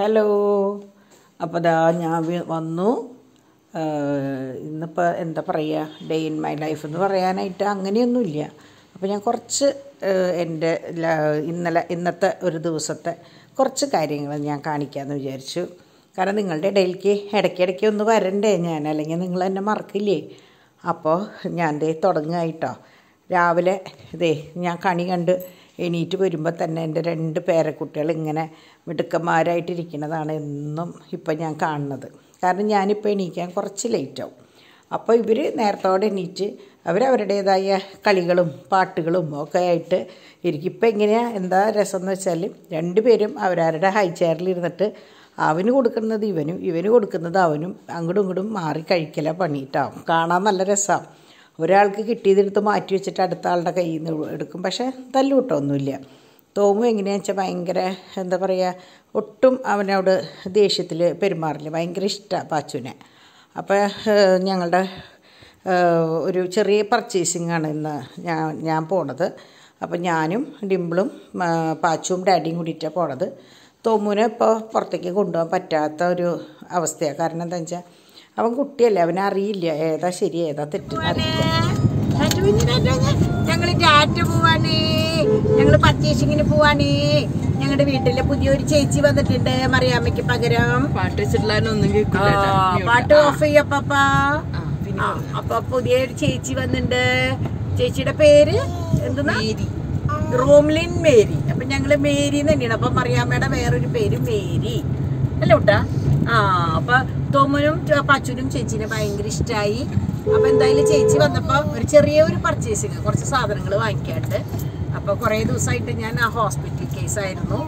hello അപ്പോൾ ദാ ഞാൻ വന്നു ഇന്നിപ്പോൾ എന്താ പറയുക ഡേ ഇൻ മൈ ലൈഫ് എന്ന് പറയാനായിട്ട് അങ്ങനെയൊന്നുമില്ല അപ്പോൾ ഞാൻ കുറച്ച് എൻ്റെ ഇന്നലെ ഇന്നത്തെ ഒരു ദിവസത്തെ കുറച്ച് കാര്യങ്ങൾ ഞാൻ കാണിക്കാമെന്ന് വിചാരിച്ചു കാരണം നിങ്ങളുടെ ഇടയിലേക്ക് ഇടയ്ക്കിടയ്ക്ക് ഒന്ന് വരണ്ടേ ഞാൻ അല്ലെങ്കിൽ നിങ്ങൾ എന്നെ മറക്കില്ലേ അപ്പോൾ ഞാൻ ദേ തുടങ്ങായിട്ടോ രാവിലെ ഇതേ ഞാൻ കണി കണ്ട് എണീറ്റ് വരുമ്പോൾ തന്നെ എൻ്റെ രണ്ട് പേരക്കുട്ടികൾ ഇങ്ങനെ മിടുക്കന്മാരായിട്ടിരിക്കുന്നതാണ് എന്നും ഇപ്പം ഞാൻ കാണുന്നത് കാരണം ഞാനിപ്പോൾ എണീക്കാൻ കുറച്ച് ലേറ്റാവും അപ്പോൾ ഇവർ നേരത്തോടെ എണീറ്റ് അവരവരുടേതായ കളികളും പാട്ടുകളും ഒക്കെ ആയിട്ട് ഇരിക്കും ഇപ്പം എങ്ങനെയാണ് എന്താ രസം എന്ന് വെച്ചാൽ രണ്ടുപേരും അവരവരുടെ ഹൈ ചെയറിൽ ഇരുന്നിട്ട് അവന് കൊടുക്കുന്നത് ഇവനും ഇവന് കൊടുക്കുന്നത് അവനും അങ്ങോട്ടും ഇങ്ങോട്ടും മാറി കഴിക്കലാണ് പണിയിട്ടാവും കാണാൻ നല്ല രസമാണ് ഒരാൾക്ക് കിട്ടിയതെടുത്ത് മാറ്റി വെച്ചിട്ട് അടുത്ത ആളുടെ കയ്യിൽ നിന്ന് എടുക്കും പക്ഷേ തല്ലുകൂട്ടമൊന്നുമില്ല തോമു എങ്ങനെയാണെന്ന് വെച്ചാൽ ഭയങ്കര എന്താ പറയുക ഒട്ടും അവനോട് ദേഷ്യത്തിൽ പെരുമാറില്ല ഭയങ്കര ഇഷ്ടമാണ് പാച്ചുവിനെ അപ്പോൾ ഞങ്ങളുടെ ഒരു ചെറിയ പർച്ചേസിംഗ് ആണ് ഇന്ന് ഞാൻ ഞാൻ പോണത് അപ്പം ഞാനും ഡിംപിളും പാച്ചുവും ഡാഡിയും കൂടിയിട്ടാണ് പോണത് തോമുവിനെ ഇപ്പോൾ പുറത്തേക്ക് കൊണ്ടുപോകാൻ പറ്റാത്ത ഒരു അവസ്ഥയാണ് കാരണം എന്താണെന്ന് വെച്ചാൽ അവൻ കുട്ടിയല്ലേ അറിയില്ല ഏതാ ശരി ഏതാ തെറ്റെന്ന് അറിയില്ല ഞങ്ങൾ ടാറ്റ പോവാണേ ഞങ്ങൾ പർച്ചേസിങ്ങിന് പോവാണേ ഞങ്ങളുടെ വീട്ടിലെ പുതിയൊരു ചേച്ചി വന്നിട്ടുണ്ട് മറിയാമ്മയ്ക്ക് പകരം പാട്ട് പാട്ട് ഓഫ് ചെയ്യപ്പാപ്പ അപ്പൊ പുതിയൊരു ചേച്ചി വന്നിട്ടുണ്ട് ചേച്ചിയുടെ പേര് എന്തെന്നാ റോംലിൻ മേരി അപ്പൊ ഞങ്ങള് മേരി തന്നെയാണ് അപ്പൊ മറിയാമ്മയുടെ വേറൊരു പേര് മേരി അല്ല കുട്ടാ ആ അപ്പൊ തോമനും പച്ചുനും ചേച്ചീനെ ഭയങ്കര ഇഷ്ടമായി അപ്പൊ എന്തായാലും ചേച്ചി വന്നപ്പോ ഒരു ചെറിയ ഒരു പർച്ചേസിങ് കുറച്ച് സാധനങ്ങൾ വാങ്ങിക്കാണ്ട് അപ്പൊ കുറെ ദിവസമായിട്ട് ഞാൻ ആ ഹോസ്പിറ്റൽ കേസ് ആയിരുന്നു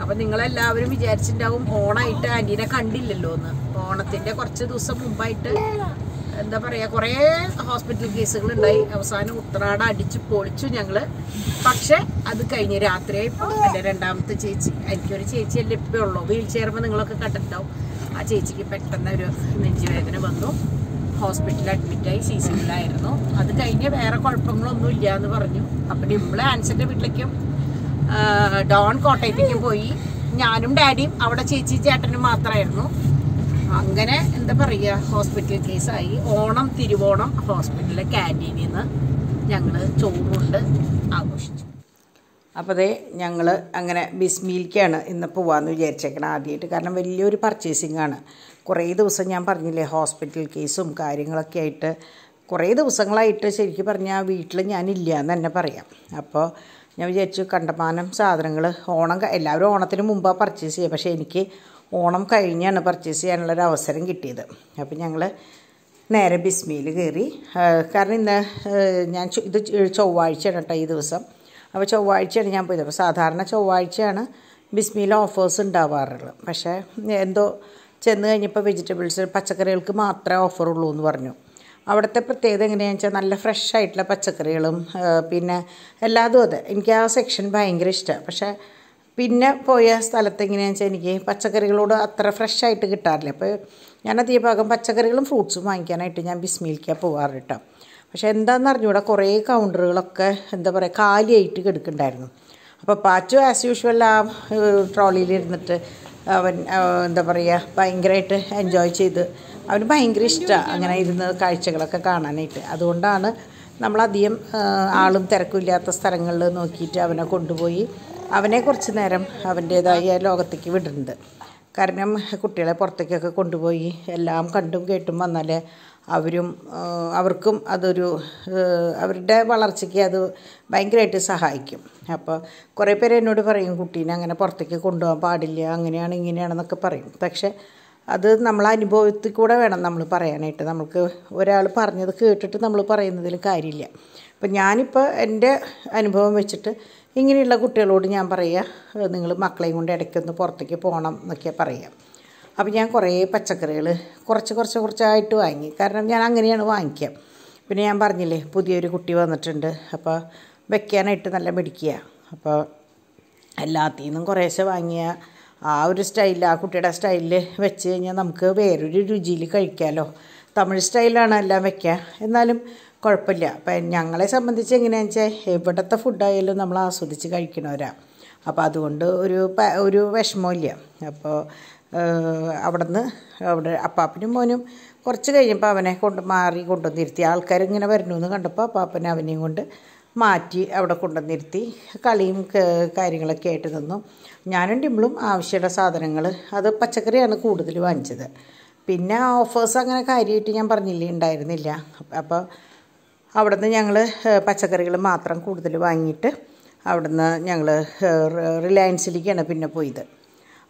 അപ്പൊ നിങ്ങളെല്ലാവരും വിചാരിച്ചിട്ടുണ്ടാവും ഓണായിട്ട് ആന്റീനെ കണ്ടില്ലല്ലോ എന്ന് ഓണത്തിന്റെ കുറച്ച് ദിവസം മുമ്പായിട്ട് എന്താ പറയുക കുറേ ഹോസ്പിറ്റൽ കേസുകൾ ഉണ്ടായി അവസാനം ഉത്രാട അടിച്ച് പൊളിച്ചു ഞങ്ങള് പക്ഷെ അത് കഴിഞ്ഞ് രാത്രിയായപ്പോൾ എൻ്റെ രണ്ടാമത്തെ ചേച്ചി എനിക്കൊരു ചേച്ചിയല്ലേ ഇപ്പൊ ഉള്ളൂ വീൽ ചെയറുമ്പോൾ നിങ്ങളൊക്കെ കണ്ടിട്ടുണ്ടാവും ആ ചേച്ചിക്ക് പെട്ടെന്ന് ഒരു നെഞ്ചുവേദന വന്നു ഹോസ്പിറ്റലിൽ അഡ്മിറ്റായി സി സിയിലായിരുന്നു അത് കഴിഞ്ഞ് വേറെ കുഴപ്പങ്ങളൊന്നും ഇല്ല എന്ന് പറഞ്ഞു അപ്പം ഡിമ്പിള് ആൻസൻ്റെ വീട്ടിലേക്കും ഡോൺ കോട്ടയത്തേക്കും പോയി ഞാനും ഡാഡിയും അവിടെ ചേച്ചി ചേട്ടനും മാത്രമായിരുന്നു അങ്ങനെ എന്താ പറയുക ഹോസ്പിറ്റൽ കേസായി ഓണം തിരുവോണം ഹോസ്പിറ്റലിലെ ക്യാൻറ്റീനിൽ നിന്ന് ഞങ്ങൾ ചോറുണ്ട് ആഘോഷിച്ചു അപ്പോൾ അതേ ഞങ്ങൾ അങ്ങനെ ബിസ്മിയിലേക്കാണ് ഇന്ന് പോവാമെന്ന് വിചാരിച്ചേക്കണം ആദ്യമായിട്ട് കാരണം വലിയൊരു പർച്ചേസിംഗ് ആണ് കുറേ ദിവസം ഞാൻ പറഞ്ഞില്ലേ ഹോസ്പിറ്റൽ കേസും കാര്യങ്ങളൊക്കെ ആയിട്ട് കുറേ ദിവസങ്ങളായിട്ട് ശരിക്കും പറഞ്ഞാൽ വീട്ടിൽ ഞാനില്ല എന്ന് തന്നെ പറയാം അപ്പോൾ ഞാൻ വിചാരിച്ചു കണ്ടമാനം സാധനങ്ങൾ ഓണം എല്ലാവരും ഓണത്തിന് മുമ്പാണ് പർച്ചേസ് ചെയ്യുക പക്ഷേ എനിക്ക് ഓണം കഴിഞ്ഞാണ് പർച്ചേസ് ചെയ്യാനുള്ളൊരു അവസരം കിട്ടിയത് അപ്പോൾ ഞങ്ങൾ നേരെ ബിസ്മിയിൽ കയറി കാരണം ഇന്ന് ഞാൻ ഇത് ചൊവ്വാഴ്ചയാണ് കേട്ടോ ഈ ദിവസം അപ്പോൾ ചൊവ്വാഴ്ചയാണ് ഞാൻ പോയത് അപ്പോൾ സാധാരണ ചൊവ്വാഴ്ചയാണ് ബിസ്മിയിൽ ഓഫേഴ്സ് ഉണ്ടാവാറുള്ളത് പക്ഷേ എന്തോ ചെന്ന് കഴിഞ്ഞപ്പോൾ വെജിറ്റബിൾസ് പച്ചക്കറികൾക്ക് മാത്രമേ ഓഫറുള്ളൂ എന്ന് പറഞ്ഞു അവിടുത്തെ പ്രത്യേകത എങ്ങനെയാണെന്ന് വെച്ചാൽ നല്ല ഫ്രഷ് ആയിട്ടുള്ള പച്ചക്കറികളും പിന്നെ എല്ലാതും അതെ എനിക്ക് ആ സെക്ഷൻ ഭയങ്കര ഇഷ്ടമാണ് പക്ഷേ പിന്നെ പോയ സ്ഥലത്ത് എങ്ങനെയാണെന്ന് വെച്ചാൽ എനിക്ക് പച്ചക്കറികളോട് അത്ര ഫ്രഷ് ആയിട്ട് കിട്ടാറില്ല അപ്പോൾ ഞാൻ ഭാഗം പച്ചക്കറികളും ഫ്രൂട്ട്സും വാങ്ങിക്കാനായിട്ട് ഞാൻ ബിസ്മിയിലേക്കാണ് പോകാറ് കേട്ടോ പക്ഷേ എന്താണെന്ന് അറിഞ്ഞുകൂടെ കുറേ കൗണ്ടറുകളൊക്കെ എന്താ പറയുക കാലിയായിട്ട് കിടക്കുന്നുണ്ടായിരുന്നു അപ്പോൾ പാച്ചു ആസ് യൂഷ്വൽ ആ ട്രോളിയിലിരുന്നിട്ട് അവൻ എന്താ പറയുക ഭയങ്കരമായിട്ട് എൻജോയ് ചെയ്ത് അവന് ഭയങ്കര ഇഷ്ടമാണ് അങ്ങനെ ഇരുന്ന് കാഴ്ചകളൊക്കെ കാണാനായിട്ട് അതുകൊണ്ടാണ് നമ്മളധികം ആളും തിരക്കില്ലാത്ത സ്ഥലങ്ങളിൽ നോക്കിയിട്ട് അവനെ കൊണ്ടുപോയി അവനെ കുറച്ച് നേരം അവൻ്റേതായ ലോകത്തേക്ക് വിടുന്നത് കാരണം കുട്ടികളെ പുറത്തേക്കൊക്കെ കൊണ്ടുപോയി എല്ലാം കണ്ടും കേട്ടും വന്നാലേ അവരും അവർക്കും അതൊരു അവരുടെ വളർച്ചയ്ക്ക് അത് ഭയങ്കരമായിട്ട് സഹായിക്കും അപ്പോൾ കുറേ പേര് എന്നോട് പറയും കുട്ടീനെ അങ്ങനെ പുറത്തേക്ക് കൊണ്ടുപോകാൻ പാടില്ല അങ്ങനെയാണ് ഇങ്ങനെയാണെന്നൊക്കെ പറയും പക്ഷേ അത് നമ്മൾ അനുഭവത്തിൽ കൂടെ വേണം നമ്മൾ പറയാനായിട്ട് നമുക്ക് ഒരാൾ പറഞ്ഞത് കേട്ടിട്ട് നമ്മൾ പറയുന്നതിൽ കാര്യമില്ല അപ്പം ഞാനിപ്പോൾ എൻ്റെ അനുഭവം വെച്ചിട്ട് ഇങ്ങനെയുള്ള കുട്ടികളോട് ഞാൻ പറയുക നിങ്ങൾ മക്കളെയും കൊണ്ട് ഇടയ്ക്കൊന്ന് പുറത്തേക്ക് പോകണം എന്നൊക്കെ പറയുക അപ്പോൾ ഞാൻ കുറേ പച്ചക്കറികൾ കുറച്ച് കുറച്ച് കുറച്ചായിട്ട് വാങ്ങി കാരണം ഞാൻ അങ്ങനെയാണ് വാങ്ങിക്കുക പിന്നെ ഞാൻ പറഞ്ഞില്ലേ പുതിയൊരു കുട്ടി വന്നിട്ടുണ്ട് അപ്പോൾ വെക്കാനായിട്ട് നല്ല മെടിക്കുക അപ്പോൾ എല്ലാത്തിൽ നിന്നും കുറേശ്ശെ വാങ്ങിയ ആ ഒരു സ്റ്റൈലിൽ ആ കുട്ടിയുടെ സ്റ്റൈലിൽ വെച്ച് കഴിഞ്ഞാൽ നമുക്ക് വേറൊരു രുചിയിൽ കഴിക്കാമല്ലോ തമിഴ് സ്റ്റൈലാണ് എല്ലാം വെക്കുക എന്നാലും കുഴപ്പമില്ല അപ്പം ഞങ്ങളെ സംബന്ധിച്ച് എങ്ങനെയാണെന്ന് വെച്ചാൽ എവിടത്തെ ഫുഡായാലും നമ്മൾ ആസ്വദിച്ച് കഴിക്കണവരാ അപ്പോൾ അതുകൊണ്ട് ഒരു ഒരു വിഷമമില്ല അപ്പോൾ അവിടുന്ന് അവിടെ അപ്പാപ്പനും മോനും കുറച്ച് കഴിഞ്ഞപ്പോൾ അവനെ കൊണ്ട് മാറി കൊണ്ടുവന്നിരുത്തി ആൾക്കാരിങ്ങനെ വരണമെന്ന് കണ്ടപ്പോൾ അപ്പാപ്പനെ അവനെയും കൊണ്ട് മാറ്റി അവിടെ കൊണ്ടുവന്നിരുത്തി കളിയും കാര്യങ്ങളൊക്കെ ആയിട്ട് നിന്നു ഞാനും ടിമ്പിളും ആവശ്യമുള്ള സാധനങ്ങൾ അത് പച്ചക്കറിയാണ് കൂടുതൽ വാങ്ങിച്ചത് പിന്നെ ഓഫേഴ്സ് അങ്ങനെ കാര്യമായിട്ട് ഞാൻ പറഞ്ഞില്ലേ ഉണ്ടായിരുന്നില്ല അപ്പോൾ അവിടുന്ന് ഞങ്ങൾ പച്ചക്കറികൾ മാത്രം കൂടുതൽ വാങ്ങിയിട്ട് അവിടുന്ന് ഞങ്ങൾ റിലയൻസിലേക്കാണ് പിന്നെ പോയത്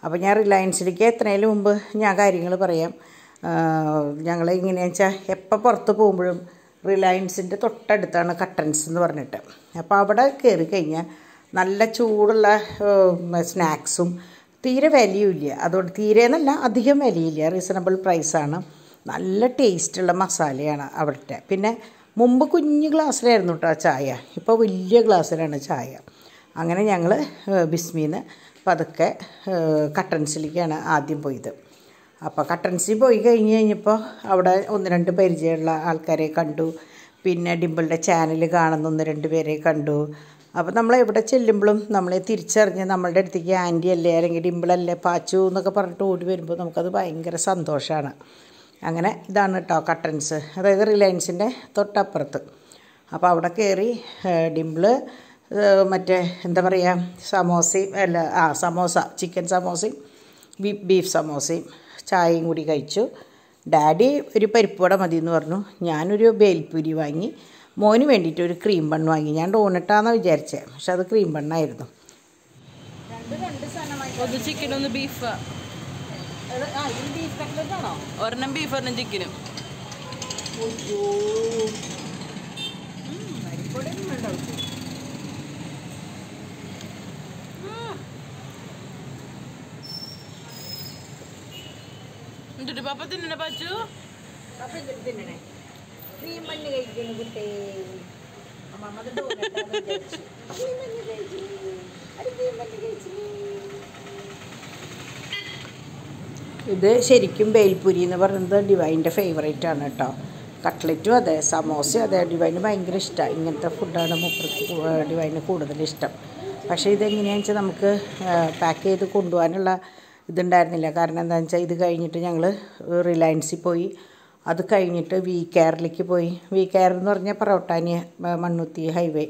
അപ്പോൾ ഞാൻ റിലയൻസിലേക്ക് എത്രയും മുമ്പ് ഞാൻ കാര്യങ്ങൾ പറയാം ഞങ്ങൾ എങ്ങനെയാണെന്ന് വെച്ചാൽ എപ്പോൾ പുറത്ത് പോകുമ്പോഴും റിലയൻസിൻ്റെ തൊട്ടടുത്താണ് കട്ടൻസ് എന്ന് പറഞ്ഞിട്ട് അപ്പോൾ അവിടെ കയറി കഴിഞ്ഞാൽ നല്ല ചൂടുള്ള സ്നാക്സും തീരെ വിലയുമില്ല അതുകൊണ്ട് തീരെ എന്നല്ല അധികം വിലയില്ല റീസണബിൾ പ്രൈസാണ് നല്ല ടേസ്റ്റുള്ള മസാലയാണ് അവിടുത്തെ പിന്നെ മുമ്പ് കുഞ്ഞു ഗ്ലാസ്സിലായിരുന്നു കേട്ടോ ചായ ഇപ്പോൾ വലിയ ഗ്ലാസ്സിലാണ് ചായ അങ്ങനെ ഞങ്ങൾ ബിസ്മീന്ന് പതുക്കെ കട്ടൻസിലേക്കാണ് ആദ്യം പോയത് അപ്പോൾ കട്ടൻസിൽ പോയി കഴിഞ്ഞ് കഴിഞ്ഞപ്പോൾ അവിടെ ഒന്ന് രണ്ട് പരിചയമുള്ള ആൾക്കാരെ കണ്ടു പിന്നെ ഡിമ്പിളുടെ ചാനൽ കാണുന്ന ഒന്ന് രണ്ട് പേരെ കണ്ടു അപ്പോൾ നമ്മൾ എവിടെ ചെല്ലുമ്പോഴും നമ്മളെ തിരിച്ചറിഞ്ഞ് നമ്മളുടെ അടുത്തേക്ക് ആൻറ്റി അല്ലേ അല്ലെങ്കിൽ ഡിമ്പിളല്ലേ പാച്ചു എന്നൊക്കെ പറഞ്ഞിട്ട് ഓടി വരുമ്പോൾ നമുക്കത് ഭയങ്കര സന്തോഷമാണ് അങ്ങനെ ഇതാണ് കേട്ടോ കട്ടൻസ് അതായത് റിലയൻസിൻ്റെ തൊട്ടപ്പുറത്ത് അപ്പോൾ അവിടെ കയറി ഡിംപിള് മറ്റേ എന്താ പറയുക സമോസയും അല്ല ആ സമോസ ചിക്കൻ സമോസയും ബീഫ് സമോസയും ചായയും കൂടി കഴിച്ചു ഡാഡി ഒരു പരിപ്പുവട മതി എന്ന് പറഞ്ഞു ഞാനൊരു ബേൽപ്പുരി വാങ്ങി മോന് വേണ്ടിയിട്ട് ഒരു ക്രീം ബൺ വാങ്ങി ഞാൻ ഡോണിട്ടാന്നാണ് വിചാരിച്ചത് പക്ഷെ അത് ക്രീം ബണ്ണായിരുന്നു രണ്ട് രണ്ട് ബീഫ് ഒരെണ്ണം ബീഫ് ഒരെണ്ണം ചിക്കനും എന്നിട്ട് പപ്പ തിന്നണേ പച്ചു പപ്പ അമ്മ ഇത് ശരിക്കും ബേൽപുരി എന്ന് പറയുന്നത് ഡിവൈൻ്റെ ഫേവറേറ്റ് ആണ് കേട്ടോ കട്ട്ലറ്റും അതെ സമോസയും അതെ ഡിവൈന് ഭയങ്കര ഇഷ്ടമാണ് ഇങ്ങനത്തെ ഫുഡാണ് മുപ്പത്തി ഡിവൈന് കൂടുതൽ ഇഷ്ടം പക്ഷേ ഇതെങ്ങനെയാണെന്ന് വെച്ചാൽ നമുക്ക് പാക്ക് ചെയ്ത് കൊണ്ടുപോകാനുള്ള ഇതുണ്ടായിരുന്നില്ല കാരണം എന്താണെന്ന് വെച്ചാൽ ഇത് കഴിഞ്ഞിട്ട് ഞങ്ങൾ റിലയൻസിൽ പോയി അത് കഴിഞ്ഞിട്ട് വി കെയറിലേക്ക് പോയി വി കെയർ എന്ന് പറഞ്ഞാൽ പറവട്ടാനി മണ്ണുത്തി ഹൈവേ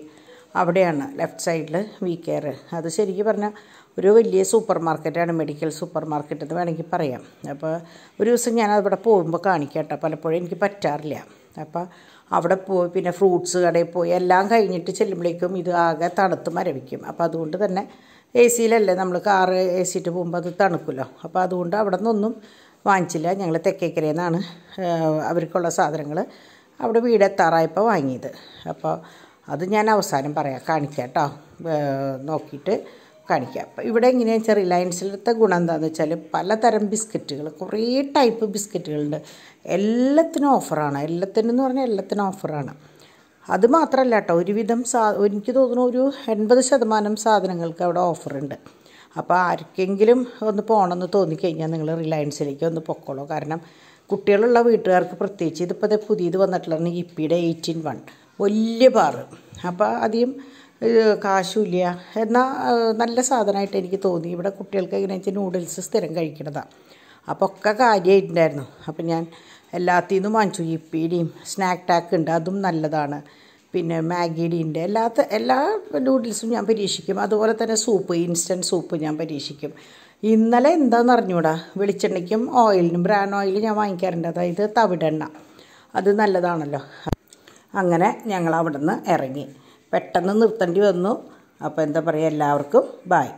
അവിടെയാണ് ലെഫ്റ്റ് സൈഡിൽ വി കെയർ അത് ശരിക്കും പറഞ്ഞാൽ ഒരു വലിയ സൂപ്പർ മാർക്കറ്റാണ് മെഡിക്കൽ സൂപ്പർ മാർക്കറ്റ് എന്ന് വേണമെങ്കിൽ പറയാം അപ്പോൾ ഒരു ദിവസം ഞാൻ അവിടെ പോകുമ്പോൾ കാണിക്കാം പലപ്പോഴും എനിക്ക് പറ്റാറില്ല അപ്പോൾ അവിടെ പോയി പിന്നെ ഫ്രൂട്ട്സ് കടയിൽ പോയി എല്ലാം കഴിഞ്ഞിട്ട് ചെല്ലുമ്പോഴേക്കും ഇത് ആകെ തണുത്ത് മരവിക്കും അപ്പോൾ അതുകൊണ്ട് തന്നെ എ സിയിലല്ലേ നമ്മൾ കാറ് എ സിയിട്ട് പോകുമ്പോൾ അത് തണുക്കുമല്ലോ അപ്പോൾ അതുകൊണ്ട് അവിടെ നിന്നൊന്നും വാങ്ങിച്ചില്ല ഞങ്ങൾ തെക്കേക്കരയിൽ നിന്നാണ് അവർക്കുള്ള സാധനങ്ങൾ അവിടെ വീട് എത്താറായപ്പോൾ വാങ്ങിയത് അപ്പോൾ അത് ഞാൻ അവസാനം പറയാം കാണിക്കാം കേട്ടോ നോക്കിയിട്ട് കാണിക്കാം അപ്പം ഇവിടെ എങ്ങനെയാ വെച്ചാൽ റിലയൻസിലത്തെ ഗുണം എന്താണെന്ന് വെച്ചാൽ പലതരം ബിസ്ക്കറ്റുകൾ കുറേ ടൈപ്പ് ബിസ്ക്കറ്റുകളുണ്ട് എല്ലാത്തിനും ഓഫറാണ് എല്ലാത്തിനും എന്ന് പറഞ്ഞാൽ എല്ലാത്തിനും ഓഫറാണ് അത് മാത്രമല്ല കേട്ടോ ഒരുവിധം സാ എനിക്ക് തോന്നുന്നു ഒരു എൺപത് ശതമാനം സാധനങ്ങൾക്ക് അവിടെ ഓഫറുണ്ട് അപ്പോൾ ആർക്കെങ്കിലും ഒന്ന് പോകണമെന്ന് തോന്നിക്കഴിഞ്ഞാൽ നിങ്ങൾ റിലയൻസിലേക്ക് ഒന്ന് പൊക്കോളൂ കാരണം കുട്ടികളുള്ള വീട്ടുകാർക്ക് പ്രത്യേകിച്ച് ഇതിപ്പോൾ പുതിയത് വന്നിട്ടുള്ളതാണ് ഇപ്പിയുടെ എയ്റ്റീൻ വൺ വലിയ പാറ് അപ്പോൾ അധികം കാശുമില്ല എന്നാൽ നല്ല സാധനമായിട്ട് എനിക്ക് തോന്നി ഇവിടെ കുട്ടികൾക്ക് എങ്ങനെ വെച്ചാൽ നൂഡിൽസ് സ്ഥിരം കഴിക്കണതാണ് അപ്പോൾ ഒക്കെ കാര്യമായിട്ടുണ്ടായിരുന്നു അപ്പം ഞാൻ എല്ലാത്തിൽ നിന്നും വാങ്ങിച്ചു ഇപ്പിയുടെയും സ്നാക്ക് ടാക്ക് ഉണ്ട് അതും നല്ലതാണ് പിന്നെ മാഗിയുടെയുണ്ട് എല്ലാത്ത എല്ലാ നൂഡിൽസും ഞാൻ പരീക്ഷിക്കും അതുപോലെ തന്നെ സൂപ്പ് ഇൻസ്റ്റൻറ്റ് സൂപ്പ് ഞാൻ പരീക്ഷിക്കും ഇന്നലെ എന്താണെന്ന് അറിഞ്ഞൂടാ വെളിച്ചെണ്ണയ്ക്കും ഓയിലിനും ബ്രാൻ ഓയിൽ ഞാൻ വാങ്ങിക്കാറുണ്ട് അതായത് തവിടെണ്ണ അത് നല്ലതാണല്ലോ അങ്ങനെ ഞങ്ങൾ അവിടെ നിന്ന് ഇറങ്ങി പെട്ടെന്ന് നിർത്തേണ്ടി വന്നു അപ്പോൾ എന്താ പറയുക എല്ലാവർക്കും ബായ്